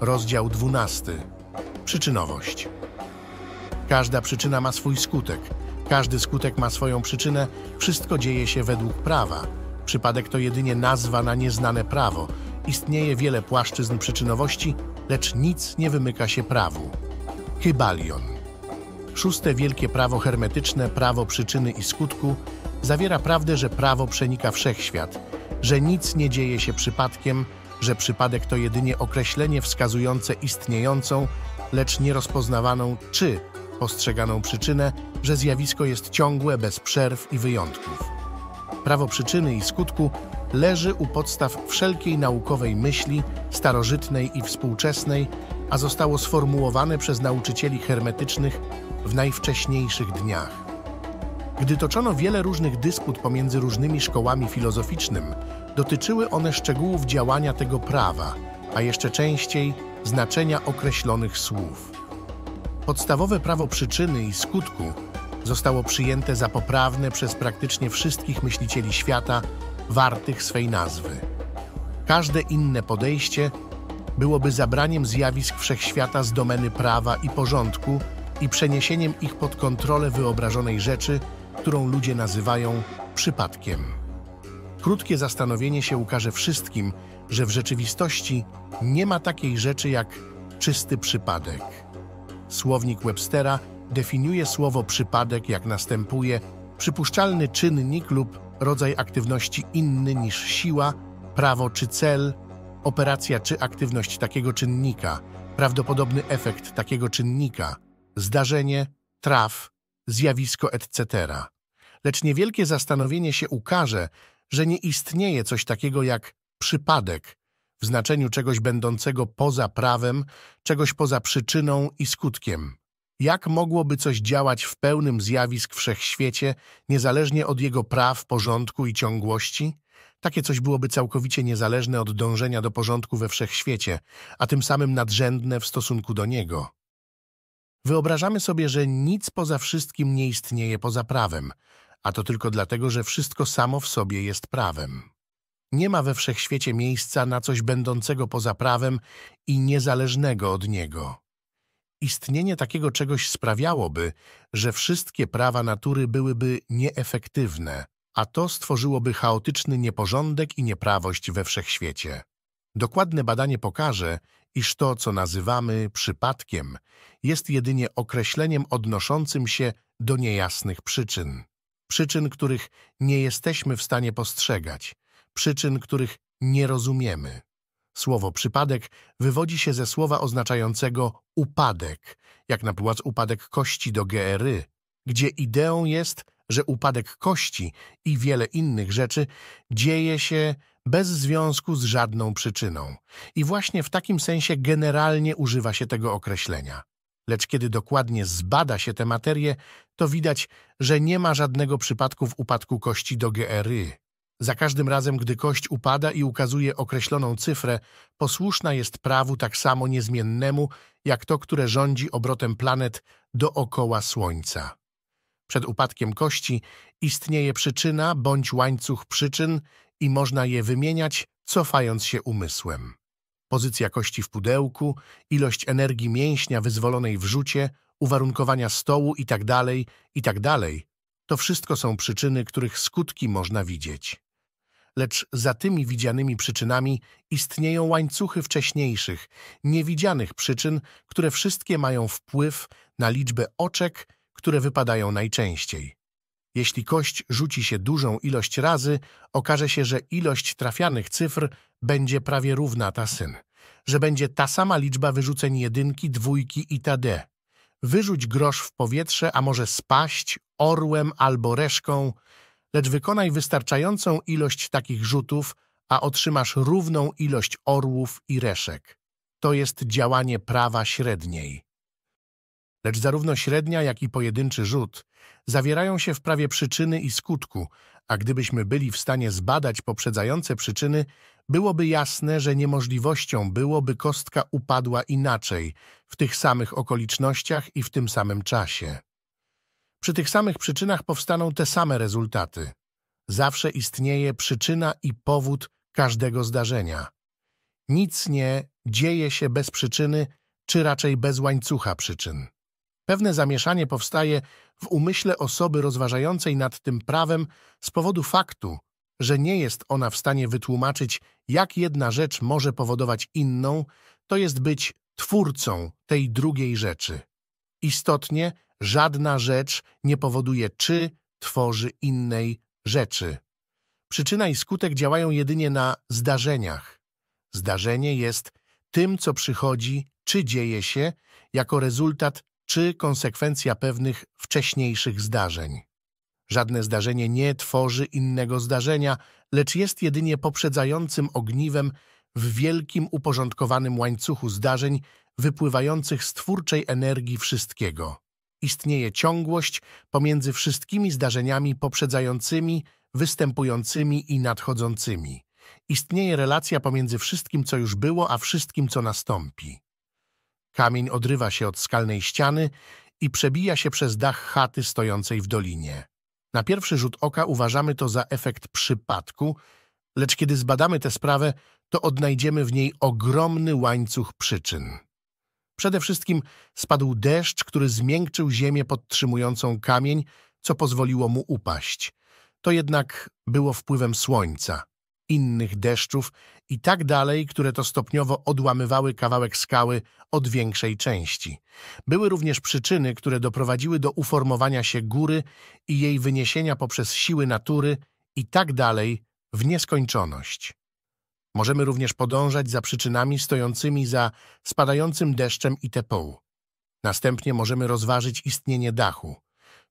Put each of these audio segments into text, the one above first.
Rozdział 12. Przyczynowość. Każda przyczyna ma swój skutek. Każdy skutek ma swoją przyczynę. Wszystko dzieje się według prawa. Przypadek to jedynie nazwa na nieznane prawo. Istnieje wiele płaszczyzn przyczynowości, lecz nic nie wymyka się prawu. Kybalion. Szóste wielkie prawo hermetyczne, prawo przyczyny i skutku, zawiera prawdę, że prawo przenika wszechświat, że nic nie dzieje się przypadkiem, że przypadek to jedynie określenie wskazujące istniejącą, lecz nierozpoznawaną czy postrzeganą przyczynę, że zjawisko jest ciągłe, bez przerw i wyjątków. Prawo przyczyny i skutku leży u podstaw wszelkiej naukowej myśli, starożytnej i współczesnej, a zostało sformułowane przez nauczycieli hermetycznych w najwcześniejszych dniach. Gdy toczono wiele różnych dysput pomiędzy różnymi szkołami filozoficznym, Dotyczyły one szczegółów działania tego prawa, a jeszcze częściej znaczenia określonych słów. Podstawowe prawo przyczyny i skutku zostało przyjęte za poprawne przez praktycznie wszystkich myślicieli świata wartych swej nazwy. Każde inne podejście byłoby zabraniem zjawisk wszechświata z domeny prawa i porządku i przeniesieniem ich pod kontrolę wyobrażonej rzeczy, którą ludzie nazywają przypadkiem. Krótkie zastanowienie się ukaże wszystkim, że w rzeczywistości nie ma takiej rzeczy jak czysty przypadek. Słownik Webstera definiuje słowo przypadek jak następuje przypuszczalny czynnik lub rodzaj aktywności inny niż siła, prawo czy cel, operacja czy aktywność takiego czynnika, prawdopodobny efekt takiego czynnika, zdarzenie, traf, zjawisko, etc. Lecz niewielkie zastanowienie się ukaże, że nie istnieje coś takiego jak przypadek w znaczeniu czegoś będącego poza prawem, czegoś poza przyczyną i skutkiem. Jak mogłoby coś działać w pełnym zjawisk wszechświecie, niezależnie od jego praw, porządku i ciągłości? Takie coś byłoby całkowicie niezależne od dążenia do porządku we wszechświecie, a tym samym nadrzędne w stosunku do niego. Wyobrażamy sobie, że nic poza wszystkim nie istnieje poza prawem, a to tylko dlatego, że wszystko samo w sobie jest prawem. Nie ma we wszechświecie miejsca na coś będącego poza prawem i niezależnego od niego. Istnienie takiego czegoś sprawiałoby, że wszystkie prawa natury byłyby nieefektywne, a to stworzyłoby chaotyczny nieporządek i nieprawość we wszechświecie. Dokładne badanie pokaże, iż to, co nazywamy przypadkiem, jest jedynie określeniem odnoszącym się do niejasnych przyczyn przyczyn, których nie jesteśmy w stanie postrzegać, przyczyn, których nie rozumiemy. Słowo przypadek wywodzi się ze słowa oznaczającego upadek, jak na przykład upadek kości do gery, gdzie ideą jest, że upadek kości i wiele innych rzeczy dzieje się bez związku z żadną przyczyną. I właśnie w takim sensie generalnie używa się tego określenia. Lecz kiedy dokładnie zbada się tę materię, to widać, że nie ma żadnego przypadku w upadku kości do GRY. Za każdym razem, gdy kość upada i ukazuje określoną cyfrę, posłuszna jest prawu tak samo niezmiennemu, jak to, które rządzi obrotem planet dookoła Słońca. Przed upadkiem kości istnieje przyczyna bądź łańcuch przyczyn i można je wymieniać, cofając się umysłem pozycja kości w pudełku, ilość energii mięśnia wyzwolonej w rzucie, uwarunkowania stołu itd., tak itd. Tak to wszystko są przyczyny, których skutki można widzieć. Lecz za tymi widzianymi przyczynami istnieją łańcuchy wcześniejszych, niewidzianych przyczyn, które wszystkie mają wpływ na liczbę oczek, które wypadają najczęściej. Jeśli kość rzuci się dużą ilość razy, okaże się, że ilość trafianych cyfr będzie prawie równa ta syn, że będzie ta sama liczba wyrzuceń jedynki, dwójki itd. Wyrzuć grosz w powietrze, a może spaść orłem albo reszką, lecz wykonaj wystarczającą ilość takich rzutów, a otrzymasz równą ilość orłów i reszek. To jest działanie prawa średniej lecz zarówno średnia, jak i pojedynczy rzut zawierają się w prawie przyczyny i skutku, a gdybyśmy byli w stanie zbadać poprzedzające przyczyny, byłoby jasne, że niemożliwością byłoby by kostka upadła inaczej, w tych samych okolicznościach i w tym samym czasie. Przy tych samych przyczynach powstaną te same rezultaty. Zawsze istnieje przyczyna i powód każdego zdarzenia. Nic nie dzieje się bez przyczyny, czy raczej bez łańcucha przyczyn. Pewne zamieszanie powstaje w umyśle osoby rozważającej nad tym prawem z powodu faktu, że nie jest ona w stanie wytłumaczyć, jak jedna rzecz może powodować inną, to jest być twórcą tej drugiej rzeczy. Istotnie żadna rzecz nie powoduje czy tworzy innej rzeczy. Przyczyna i skutek działają jedynie na zdarzeniach. Zdarzenie jest tym, co przychodzi czy dzieje się jako rezultat czy konsekwencja pewnych wcześniejszych zdarzeń. Żadne zdarzenie nie tworzy innego zdarzenia, lecz jest jedynie poprzedzającym ogniwem w wielkim uporządkowanym łańcuchu zdarzeń wypływających z twórczej energii wszystkiego. Istnieje ciągłość pomiędzy wszystkimi zdarzeniami poprzedzającymi, występującymi i nadchodzącymi. Istnieje relacja pomiędzy wszystkim, co już było, a wszystkim, co nastąpi. Kamień odrywa się od skalnej ściany i przebija się przez dach chaty stojącej w dolinie. Na pierwszy rzut oka uważamy to za efekt przypadku, lecz kiedy zbadamy tę sprawę, to odnajdziemy w niej ogromny łańcuch przyczyn. Przede wszystkim spadł deszcz, który zmiękczył ziemię podtrzymującą kamień, co pozwoliło mu upaść. To jednak było wpływem słońca innych deszczów i tak dalej, które to stopniowo odłamywały kawałek skały od większej części. Były również przyczyny, które doprowadziły do uformowania się góry i jej wyniesienia poprzez siły natury i tak dalej w nieskończoność. Możemy również podążać za przyczynami stojącymi za spadającym deszczem i tepą. Następnie możemy rozważyć istnienie dachu,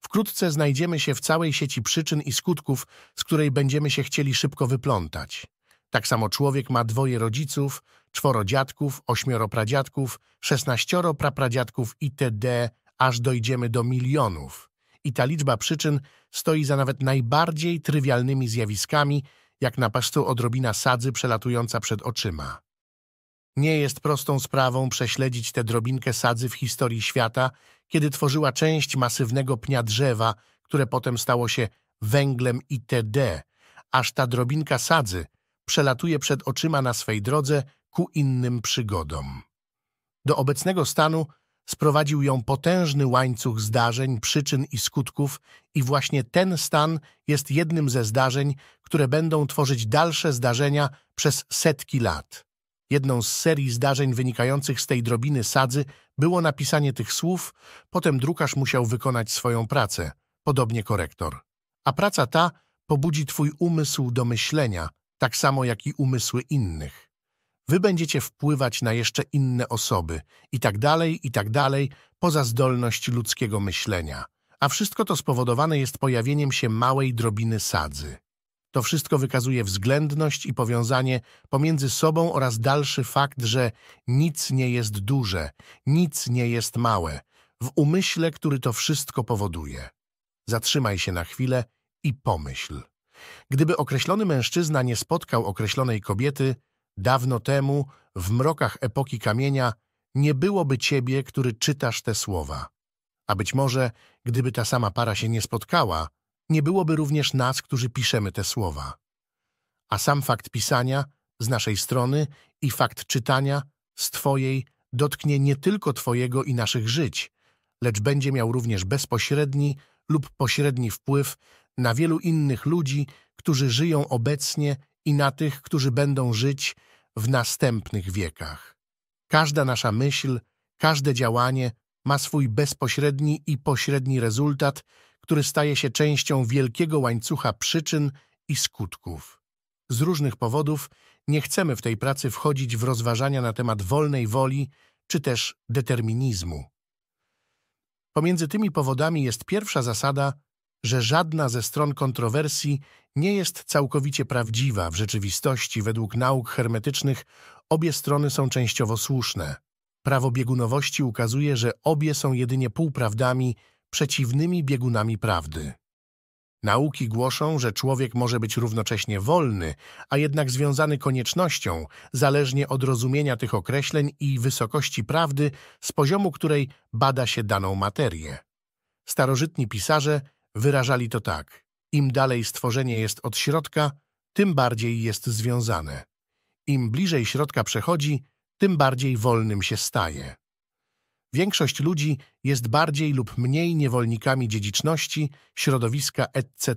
Wkrótce znajdziemy się w całej sieci przyczyn i skutków, z której będziemy się chcieli szybko wyplątać. Tak samo człowiek ma dwoje rodziców, czworo dziadków, ośmioro pradziadków, szesnaścioro prapradziadków itd., aż dojdziemy do milionów. I ta liczba przyczyn stoi za nawet najbardziej trywialnymi zjawiskami, jak na pastu odrobina sadzy przelatująca przed oczyma. Nie jest prostą sprawą prześledzić tę drobinkę sadzy w historii świata kiedy tworzyła część masywnego pnia drzewa, które potem stało się węglem itd., aż ta drobinka sadzy przelatuje przed oczyma na swej drodze ku innym przygodom. Do obecnego stanu sprowadził ją potężny łańcuch zdarzeń, przyczyn i skutków i właśnie ten stan jest jednym ze zdarzeń, które będą tworzyć dalsze zdarzenia przez setki lat. Jedną z serii zdarzeń wynikających z tej drobiny sadzy było napisanie tych słów, potem drukarz musiał wykonać swoją pracę, podobnie korektor. A praca ta pobudzi twój umysł do myślenia, tak samo jak i umysły innych. Wy będziecie wpływać na jeszcze inne osoby i tak dalej, i tak dalej, poza zdolność ludzkiego myślenia. A wszystko to spowodowane jest pojawieniem się małej drobiny sadzy. To wszystko wykazuje względność i powiązanie pomiędzy sobą oraz dalszy fakt, że nic nie jest duże, nic nie jest małe, w umyśle, który to wszystko powoduje. Zatrzymaj się na chwilę i pomyśl. Gdyby określony mężczyzna nie spotkał określonej kobiety, dawno temu, w mrokach epoki kamienia, nie byłoby ciebie, który czytasz te słowa. A być może, gdyby ta sama para się nie spotkała, nie byłoby również nas, którzy piszemy te słowa. A sam fakt pisania z naszej strony i fakt czytania z Twojej dotknie nie tylko Twojego i naszych żyć, lecz będzie miał również bezpośredni lub pośredni wpływ na wielu innych ludzi, którzy żyją obecnie i na tych, którzy będą żyć w następnych wiekach. Każda nasza myśl, każde działanie ma swój bezpośredni i pośredni rezultat który staje się częścią wielkiego łańcucha przyczyn i skutków. Z różnych powodów nie chcemy w tej pracy wchodzić w rozważania na temat wolnej woli czy też determinizmu. Pomiędzy tymi powodami jest pierwsza zasada, że żadna ze stron kontrowersji nie jest całkowicie prawdziwa. W rzeczywistości, według nauk hermetycznych, obie strony są częściowo słuszne. Prawo biegunowości ukazuje, że obie są jedynie półprawdami przeciwnymi biegunami prawdy. Nauki głoszą, że człowiek może być równocześnie wolny, a jednak związany koniecznością, zależnie od rozumienia tych określeń i wysokości prawdy, z poziomu której bada się daną materię. Starożytni pisarze wyrażali to tak. Im dalej stworzenie jest od środka, tym bardziej jest związane. Im bliżej środka przechodzi, tym bardziej wolnym się staje. Większość ludzi jest bardziej lub mniej niewolnikami dziedziczności, środowiska etc.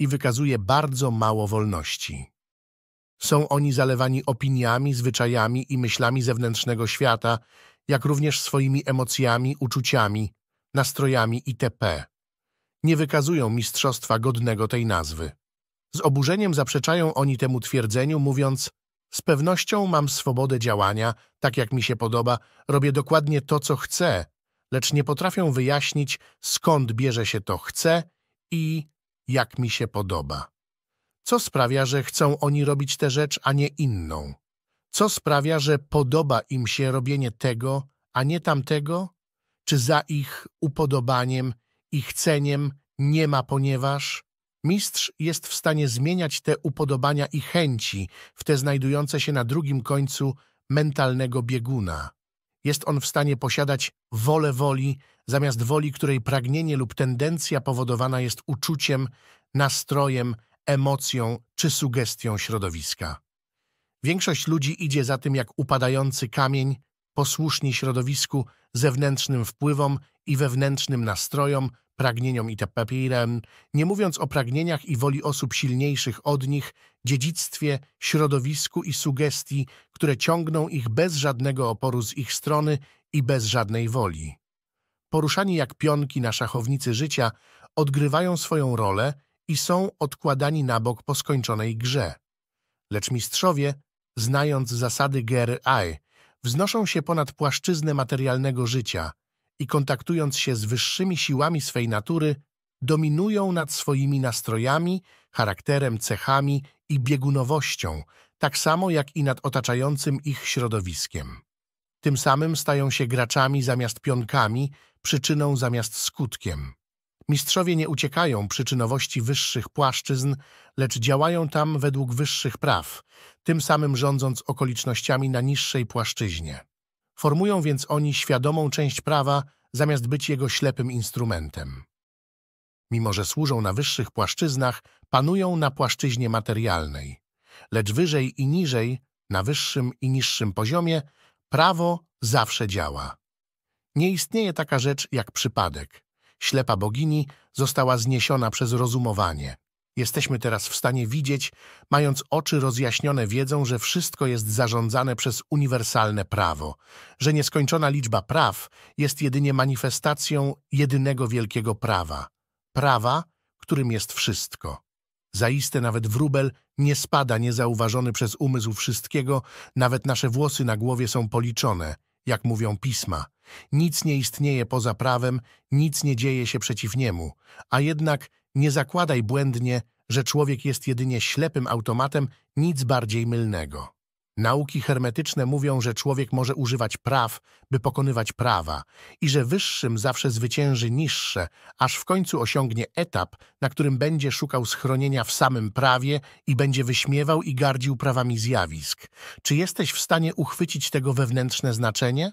i wykazuje bardzo mało wolności. Są oni zalewani opiniami, zwyczajami i myślami zewnętrznego świata, jak również swoimi emocjami, uczuciami, nastrojami itp. Nie wykazują mistrzostwa godnego tej nazwy. Z oburzeniem zaprzeczają oni temu twierdzeniu, mówiąc z pewnością mam swobodę działania, tak jak mi się podoba, robię dokładnie to, co chcę, lecz nie potrafię wyjaśnić, skąd bierze się to chcę i jak mi się podoba. Co sprawia, że chcą oni robić tę rzecz, a nie inną? Co sprawia, że podoba im się robienie tego, a nie tamtego? Czy za ich upodobaniem i chceniem nie ma ponieważ? Mistrz jest w stanie zmieniać te upodobania i chęci w te znajdujące się na drugim końcu mentalnego bieguna. Jest on w stanie posiadać wolę woli zamiast woli, której pragnienie lub tendencja powodowana jest uczuciem, nastrojem, emocją czy sugestią środowiska. Większość ludzi idzie za tym jak upadający kamień, posłuszni środowisku, zewnętrznym wpływom i wewnętrznym nastrojom, pragnieniom itp., nie mówiąc o pragnieniach i woli osób silniejszych od nich, dziedzictwie, środowisku i sugestii, które ciągną ich bez żadnego oporu z ich strony i bez żadnej woli. Poruszani jak pionki na szachownicy życia, odgrywają swoją rolę i są odkładani na bok po skończonej grze. Lecz mistrzowie, znając zasady GRI, wznoszą się ponad płaszczyznę materialnego życia – i kontaktując się z wyższymi siłami swej natury, dominują nad swoimi nastrojami, charakterem, cechami i biegunowością, tak samo jak i nad otaczającym ich środowiskiem. Tym samym stają się graczami zamiast pionkami, przyczyną zamiast skutkiem. Mistrzowie nie uciekają przyczynowości wyższych płaszczyzn, lecz działają tam według wyższych praw, tym samym rządząc okolicznościami na niższej płaszczyźnie. Formują więc oni świadomą część prawa, zamiast być jego ślepym instrumentem. Mimo, że służą na wyższych płaszczyznach, panują na płaszczyźnie materialnej. Lecz wyżej i niżej, na wyższym i niższym poziomie, prawo zawsze działa. Nie istnieje taka rzecz jak przypadek. Ślepa bogini została zniesiona przez rozumowanie. Jesteśmy teraz w stanie widzieć, mając oczy rozjaśnione wiedzą, że wszystko jest zarządzane przez uniwersalne prawo, że nieskończona liczba praw jest jedynie manifestacją jedynego wielkiego prawa. Prawa, którym jest wszystko. Zaiste nawet wróbel nie spada niezauważony przez umysł wszystkiego, nawet nasze włosy na głowie są policzone, jak mówią pisma. Nic nie istnieje poza prawem, nic nie dzieje się przeciw niemu, a jednak nie zakładaj błędnie, że człowiek jest jedynie ślepym automatem, nic bardziej mylnego. Nauki hermetyczne mówią, że człowiek może używać praw, by pokonywać prawa i że wyższym zawsze zwycięży niższe, aż w końcu osiągnie etap, na którym będzie szukał schronienia w samym prawie i będzie wyśmiewał i gardził prawami zjawisk. Czy jesteś w stanie uchwycić tego wewnętrzne znaczenie?